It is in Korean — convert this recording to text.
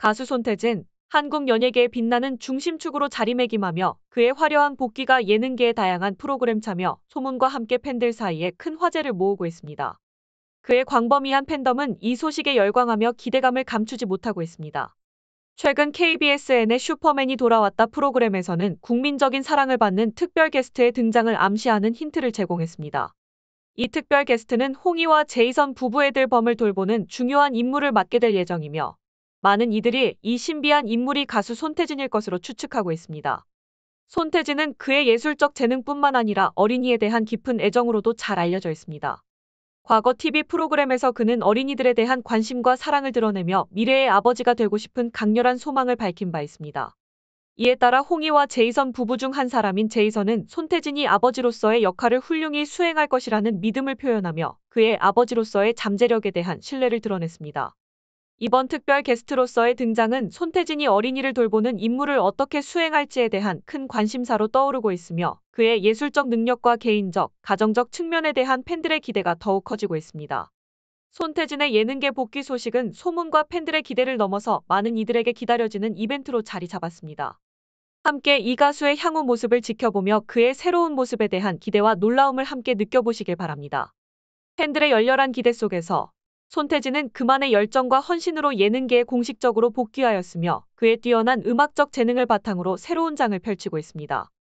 가수 손태진, 한국 연예계의 빛나는 중심축으로 자리매김하며 그의 화려한 복귀가 예능계의 다양한 프로그램 참여, 소문과 함께 팬들 사이에 큰 화제를 모으고 있습니다. 그의 광범위한 팬덤은 이 소식에 열광하며 기대감을 감추지 못하고 있습니다. 최근 KBSN의 슈퍼맨이 돌아왔다 프로그램에서는 국민적인 사랑을 받는 특별 게스트의 등장을 암시하는 힌트를 제공했습니다. 이 특별 게스트는 홍희와 제이선 부부의 들범을 돌보는 중요한 임무를 맡게 될 예정이며 많은 이들이 이 신비한 인물이 가수 손태진일 것으로 추측하고 있습니다. 손태진은 그의 예술적 재능뿐만 아니라 어린이에 대한 깊은 애정으로도 잘 알려져 있습니다. 과거 TV 프로그램에서 그는 어린이들에 대한 관심과 사랑을 드러내며 미래의 아버지가 되고 싶은 강렬한 소망을 밝힌 바 있습니다. 이에 따라 홍희와 제이선 부부 중 한 사람인 제이선은 손태진이 아버지로서의 역할을 훌륭히 수행할 것이라는 믿음을 표현하며 그의 아버지로서의 잠재력에 대한 신뢰를 드러냈습니다. 이번 특별 게스트로서의 등장은 손태진이 어린이를 돌보는 임무를 어떻게 수행할지에 대한 큰 관심사로 떠오르고 있으며 그의 예술적 능력과 개인적, 가정적 측면에 대한 팬들의 기대가 더욱 커지고 있습니다. 손태진의 예능계 복귀 소식은 소문과 팬들의 기대를 넘어서 많은 이들에게 기다려지는 이벤트로 자리 잡았습니다. 함께 이 가수의 향후 모습을 지켜보며 그의 새로운 모습에 대한 기대와 놀라움을 함께 느껴보시길 바랍니다. 팬들의 열렬한 기대 속에서 손태진은 그만의 열정과 헌신으로 예능계에 공식적으로 복귀하였으며 그의 뛰어난 음악적 재능을 바탕으로 새로운 장을 펼치고 있습니다.